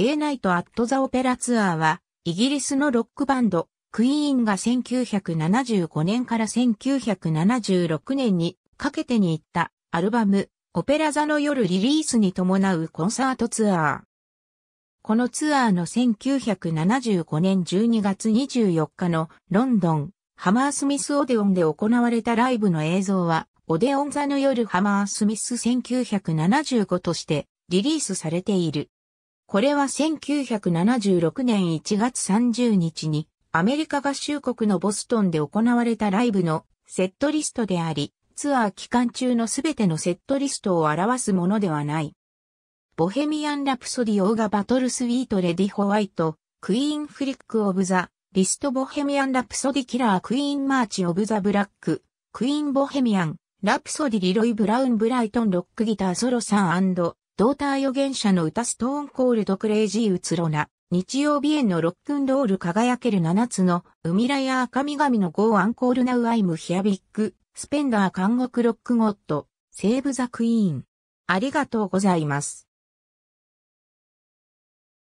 A Night at the Opera ツアーは、イギリスのロックバンド、クイーンが1975年から1976年にかけてに行ったアルバム、オペラ座の夜リリースに伴うコンサートツアー。このツアーの1975年12月24日のロンドン、ハマースミスオデオンで行われたライブの映像は、オデオン座の夜ハマースミス1975としてリリースされている。これは1976年1月30日にアメリカ合衆国のボストンで行われたライブのセットリストであり、ツアー期間中のすべてのセットリストを表すものではない。ボヘミアン・ラプソディ・オーガ・バトル・スウィート・レディ・ホワイト、クイーン・フリック・オブ・ザ・リスト・ボヘミアン・ラプソディ・キラー・クイーン・マーチ・オブ・ザ・ブラック、クイーン・ボヘミアン、ラプソディ・リロイ・ブラウン・ブライトン・ロックギター・ソロサンドーター預言者の歌ストーンコールドクレイジーうつろな、日曜日園のロックンロール輝ける7つの、海らや赤ー神のゴーアンコールナウアイムヒアビッグ、スペンダー監獄ロックゴッド、セーブザクイーン。ありがとうございます。